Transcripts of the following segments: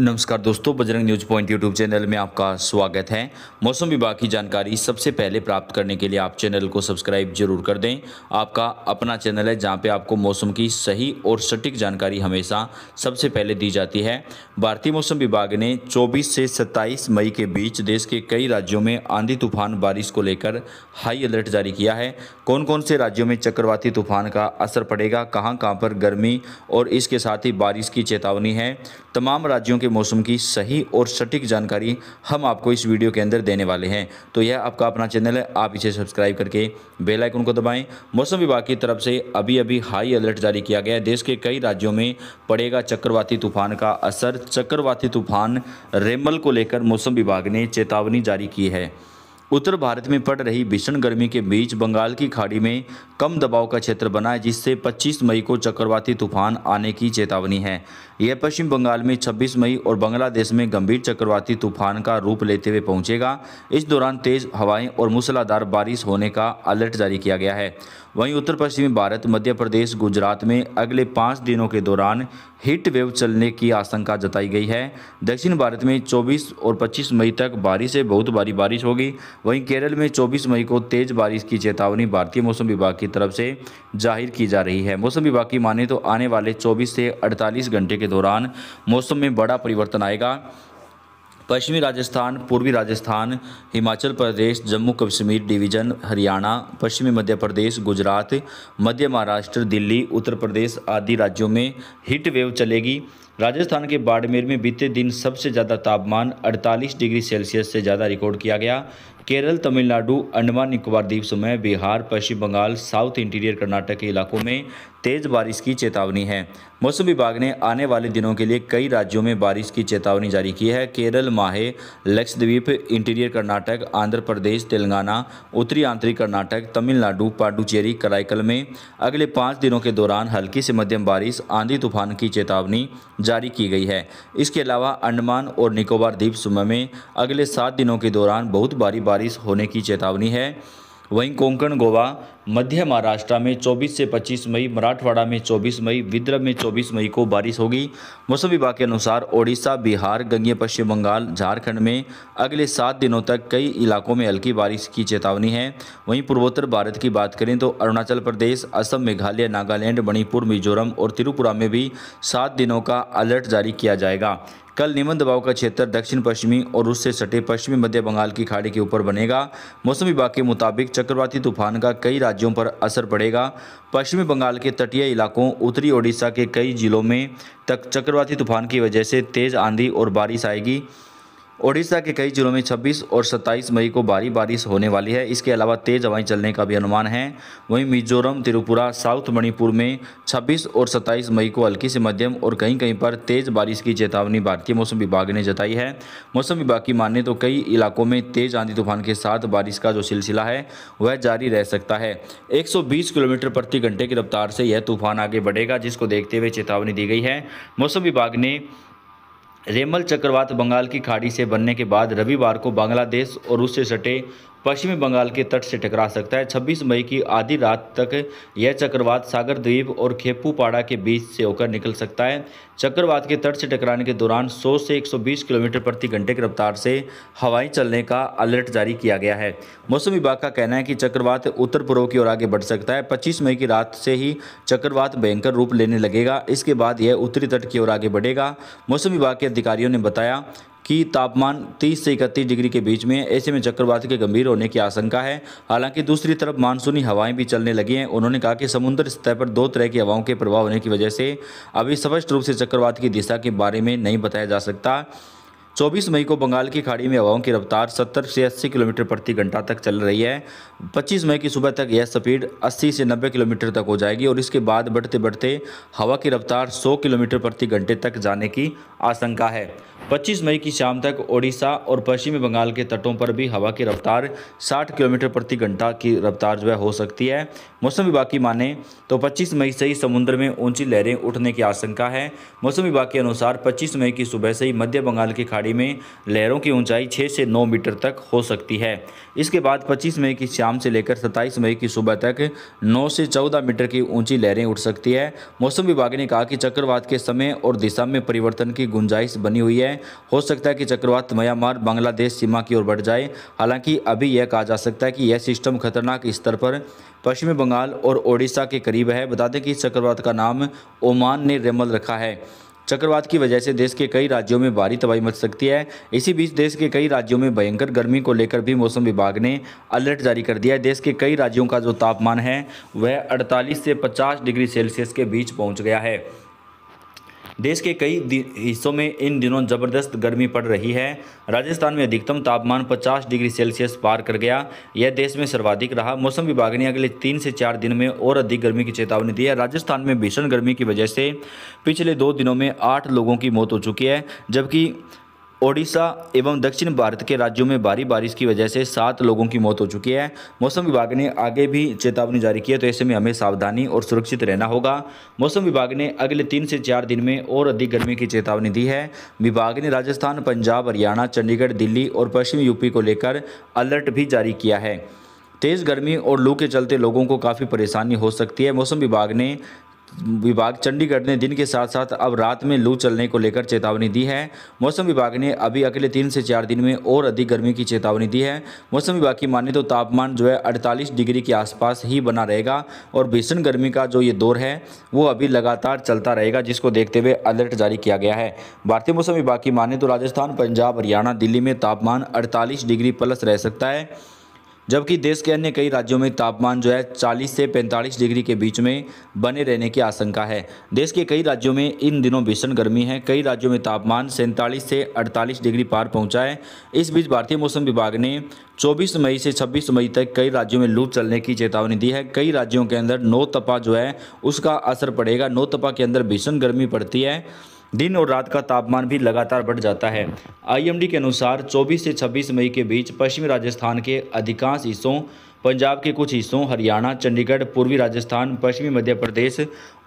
नमस्कार दोस्तों Bajrang news point YouTube channel में आपका स्वागत है मौसम विभाग की जानकारी सबसे पहले प्राप्त करने के लिए आप चैनल को सब्सक्राइब जरूर कर दें आपका अपना चैनल है जहां पे आपको मौसम की सही और सटीक जानकारी हमेशा सबसे पहले दी जाती है भारतीय मौसम विभाग ने 24 से 27 मई के बीच देश के कई राज्यों में आंधी तूफान बारिश को लेकर हाई अलर्ट जारी किया है कौन कौन से राज्यों में चक्रवाती तूफान का असर पड़ेगा कहाँ कहाँ पर गर्मी और इसके साथ ही बारिश की चेतावनी है तमाम राज्यों के मौसम की सही और सटीक जानकारी हम आपको इस वीडियो के अंदर देने वाले हैं तो यह आपका अपना चैनल है आप इसे सब्सक्राइब करके बेल आइकन को दबाएं मौसम विभाग की तरफ से अभी अभी हाई अलर्ट जारी किया गया है देश के कई राज्यों में पड़ेगा चक्रवाती तूफान का असर चक्रवाती तूफान रेमल को लेकर मौसम विभाग ने चेतावनी जारी की है उत्तर भारत में पड़ रही भीषण गर्मी के बीच बंगाल की खाड़ी में कम दबाव का क्षेत्र बना है जिससे 25 मई को चक्रवाती तूफान आने की चेतावनी है यह पश्चिम बंगाल में 26 मई और बांग्लादेश में गंभीर चक्रवाती तूफान का रूप लेते हुए पहुंचेगा इस दौरान तेज हवाएं और मूसलाधार बारिश होने का अलर्ट जारी किया गया है वहीं उत्तर पश्चिमी भारत मध्य प्रदेश गुजरात में अगले पाँच दिनों के दौरान हीट वेव चलने की आशंका जताई गई है दक्षिण भारत में 24 और 25 मई तक बारिश से बहुत भारी बारिश होगी वहीं केरल में 24 मई को तेज बारिश की चेतावनी भारतीय मौसम विभाग की तरफ से जाहिर की जा रही है मौसम विभाग की माने तो आने वाले चौबीस से अड़तालीस घंटे के दौरान मौसम में बड़ा परिवर्तन आएगा पश्चिमी राजस्थान पूर्वी राजस्थान हिमाचल प्रदेश जम्मू कश्मीर डिवीजन हरियाणा पश्चिमी मध्य प्रदेश गुजरात मध्य महाराष्ट्र दिल्ली उत्तर प्रदेश आदि राज्यों में हीट वेव चलेगी राजस्थान के बाड़मेर में बीते दिन सबसे ज़्यादा तापमान 48 डिग्री सेल्सियस से ज़्यादा रिकॉर्ड किया गया केरल तमिलनाडु अंडमान निकोबार द्वीप समूह बिहार पश्चिम बंगाल साउथ इंटीरियर कर्नाटक के इलाकों में तेज बारिश की चेतावनी है मौसम विभाग ने आने वाले दिनों के लिए कई राज्यों में बारिश की चेतावनी जारी की है केरल माहे लक्षद्वीप इंटीरियर कर्नाटक आंध्र प्रदेश तेलंगाना उत्तरी आंतरिक कर्नाटक तमिलनाडु पाडुचेरी कराईकल में अगले पाँच दिनों के दौरान हल्की से मध्यम बारिश आंधी तूफान की चेतावनी जारी की गई है इसके अलावा अंडमान और निकोबार द्वीप समूह में अगले सात दिनों के दौरान बहुत भारी बारिश बारिश होने की चेतावनी है वहीं कोंकण गोवा मध्य महाराष्ट्र में 24 से 25 मई मराठवाड़ा में 24 मई विदर्भ में 24 मई को बारिश होगी मौसम विभाग के अनुसार ओडिशा बिहार गंगे पश्चिम बंगाल झारखंड में अगले सात दिनों तक कई इलाकों में हल्की बारिश की चेतावनी है वहीं पूर्वोत्तर भारत की बात करें तो अरुणाचल प्रदेश असम मेघालय नागालैंड मणिपुर मिजोरम और त्रिपुरा में भी सात दिनों का अलर्ट जारी किया जाएगा कल निम्न दबाव का क्षेत्र दक्षिण पश्चिमी और उससे सटे पश्चिमी मध्य बंगाल की खाड़ी के ऊपर बनेगा मौसम विभाग के मुताबिक चक्रवाती तूफान का कई राज्यों पर असर पड़ेगा पश्चिमी बंगाल के तटीय इलाकों उत्तरी ओडिशा के कई जिलों में तक चक्रवाती तूफान की वजह से तेज़ आंधी और बारिश आएगी ओडिशा के कई जिलों में 26 और 27 मई को भारी बारिश होने वाली है इसके अलावा तेज हवाएं चलने का भी अनुमान है वहीं मिजोरम त्रिपुरा साउथ मणिपुर में 26 और 27 मई को हल्की से मध्यम और कहीं कहीं पर तेज बारिश की चेतावनी भारतीय मौसम विभाग ने जताई है मौसम विभाग की माने तो कई इलाकों में तेज आंधी तूफान के साथ बारिश का जो सिलसिला है वह जारी रह सकता है एक किलोमीटर प्रति घंटे की रफ्तार से यह तूफान आगे बढ़ेगा जिसको देखते हुए चेतावनी दी गई है मौसम विभाग ने रेमल चक्रवात बंगाल की खाड़ी से बनने के बाद रविवार को बांग्लादेश और उससे सटे पश्चिमी बंगाल के तट से टकरा सकता है 26 मई की आधी रात तक यह चक्रवात सागर द्वीप और खेपूपाड़ा के बीच से होकर निकल सकता है चक्रवात के तट से टकराने के दौरान 100 से 120 किलोमीटर प्रति घंटे की रफ्तार से हवाएं चलने का अलर्ट जारी किया गया है मौसम विभाग का कहना है कि चक्रवात उत्तर पूर्व की ओर आगे बढ़ सकता है पच्चीस मई की रात से ही चक्रवात भयंकर रूप लेने लगेगा इसके बाद यह उत्तरी तट की ओर आगे बढ़ेगा मौसम विभाग के अधिकारियों ने बताया कि तापमान 30 से इकतीस डिग्री के बीच में है ऐसे में चक्रवात के गंभीर होने की आशंका है हालांकि दूसरी तरफ मानसूनी हवाएं भी चलने लगी हैं उन्होंने कहा कि समुद्र स्तर पर दो तरह की हवाओं के प्रभाव होने की वजह से अभी स्पष्ट रूप से चक्रवात की दिशा के बारे में नहीं बताया जा सकता 24 मई को बंगाल की खाड़ी में हवाओं की रफ्तार 70 से 80 किलोमीटर प्रति घंटा तक चल रही है 25 मई की सुबह तक यह स्पीड 80 से 90 किलोमीटर तक हो जाएगी और इसके बाद बढ़ते बढ़ते हवा की रफ्तार 100 किलोमीटर प्रति घंटे तक जाने की आशंका है 25 मई की शाम तक ओडिशा और पश्चिमी बंगाल के तटों पर भी हवा की रफ्तार 60 किलोमीटर प्रति घंटा की रफ्तार जो है हो सकती है मौसम विभाग की माने तो 25 मई से ही समुद्र में ऊंची लहरें उठने की आशंका है मौसम विभाग के अनुसार 25 मई की सुबह से ही मध्य बंगाल की खाड़ी में लहरों की ऊंचाई 6 से 9 मीटर तक हो सकती है इसके बाद 25 मई की शाम से लेकर 27 मई की सुबह तक 9 से 14 मीटर की ऊंची लहरें उठ सकती है मौसम विभाग ने कहा कि चक्रवात के समय और दिशा में परिवर्तन की गुंजाइश बनी हुई है हो सकता है कि चक्रवात म्यांमार बांग्लादेश सीमा की ओर बढ़ जाए हालांकि अभी यह कहा जा सकता है कि यह सिस्टम खतरनाक स्तर पर पश्चिमी बंगाल और ओडिशा के करीब है बता दें कि चक्रवात का नाम ओमान ने रेमल रखा है चक्रवात की वजह से देश के कई राज्यों में भारी तबाही मच सकती है इसी बीच देश के कई राज्यों में भयंकर गर्मी को लेकर भी मौसम विभाग ने अलर्ट जारी कर दिया है देश के कई राज्यों का जो तापमान है वह 48 से 50 डिग्री सेल्सियस के बीच पहुंच गया है देश के कई हिस्सों में इन दिनों ज़बरदस्त गर्मी पड़ रही है राजस्थान में अधिकतम तापमान 50 डिग्री सेल्सियस पार कर गया यह देश में सर्वाधिक रहा मौसम विभाग ने अगले तीन से चार दिन में और अधिक गर्मी की चेतावनी दी है राजस्थान में भीषण गर्मी की वजह से पिछले दो दिनों में आठ लोगों की मौत हो चुकी है जबकि ओडिशा एवं दक्षिण भारत के राज्यों में भारी बारिश की वजह से सात लोगों की मौत हो चुकी है मौसम विभाग ने आगे भी चेतावनी जारी की है तो ऐसे में हमें सावधानी और सुरक्षित रहना होगा मौसम विभाग ने अगले तीन से चार दिन में और अधिक गर्मी की चेतावनी दी है विभाग ने राजस्थान पंजाब हरियाणा चंडीगढ़ दिल्ली और पश्चिमी यूपी को लेकर अलर्ट भी जारी किया है तेज़ गर्मी और लू के चलते लोगों को काफ़ी परेशानी हो सकती है मौसम विभाग ने विभाग चंडीगढ़ ने दिन के साथ साथ अब रात में लू चलने को लेकर चेतावनी दी है मौसम विभाग ने अभी अगले तीन से चार दिन में और अधिक गर्मी की चेतावनी दी है मौसम विभाग की माने तो तापमान जो है अड़तालीस डिग्री के आसपास ही बना रहेगा और भीषण गर्मी का जो ये दौर है वो अभी लगातार चलता रहेगा जिसको देखते हुए अलर्ट जारी किया गया है भारतीय मौसम विभाग की माने तो राजस्थान पंजाब हरियाणा दिल्ली में तापमान अड़तालीस डिग्री प्लस रह सकता है जबकि देश के अन्य कई राज्यों में तापमान जो है 40 से 45 डिग्री के बीच में बने रहने की आशंका है देश के कई राज्यों में इन दिनों भीषण गर्मी है कई राज्यों में तापमान सैंतालीस से 48 डिग्री पार पहुंचा है इस बीच भारतीय मौसम विभाग ने 24 मई से 26 मई तक कई राज्यों में लू चलने की चेतावनी दी है कई राज्यों के अंदर नौ तपा जो है उसका असर पड़ेगा नौ तपा के अंदर भीषण गर्मी पड़ती है दिन और रात का तापमान भी लगातार बढ़ जाता है आईएमडी के अनुसार 24 से 26 मई के बीच पश्चिमी राजस्थान के अधिकांश हिस्सों पंजाब के कुछ हिस्सों हरियाणा चंडीगढ़ पूर्वी राजस्थान पश्चिमी मध्य प्रदेश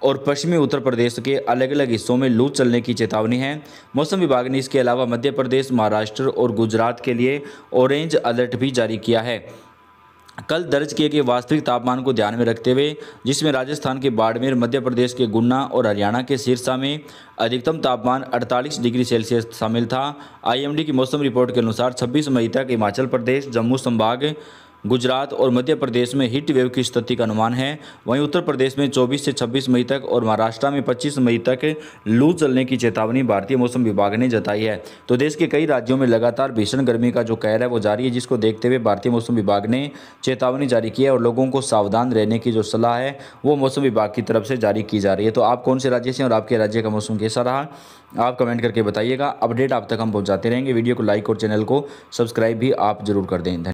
और पश्चिमी उत्तर प्रदेश के अलग अलग हिस्सों में लू चलने की चेतावनी है मौसम विभाग ने इसके अलावा मध्य प्रदेश महाराष्ट्र और गुजरात के लिए ऑरेंज अलर्ट भी जारी किया है कल दर्ज किए गए वास्तविक तापमान को ध्यान में रखते हुए जिसमें राजस्थान के बाड़मेर मध्य प्रदेश के गुन्ना और हरियाणा के सिरसा में अधिकतम तापमान 48 डिग्री सेल्सियस शामिल था आईएमडी की मौसम रिपोर्ट के अनुसार 26 मई तक हिमाचल प्रदेश जम्मू संभाग गुजरात और मध्य प्रदेश में हीट वेव की स्थिति का अनुमान है वहीं उत्तर प्रदेश में 24 से 26 मई तक और महाराष्ट्र में 25 मई तक लू चलने की चेतावनी भारतीय मौसम विभाग ने जताई है तो देश के कई राज्यों में लगातार भीषण गर्मी का जो कहर है वो जारी है जिसको देखते हुए भारतीय मौसम विभाग ने चेतावनी जारी की है और लोगों को सावधान रहने की जो सलाह है वो मौसम विभाग की तरफ से जारी की जा रही है तो आप कौन से राज्य से और आपके राज्य का मौसम कैसा रहा आप कमेंट करके बताइएगा अपडेट आप तक हम पहुँचाते रहेंगे वीडियो को लाइक और चैनल को सब्सक्राइब भी आप जरूर कर दें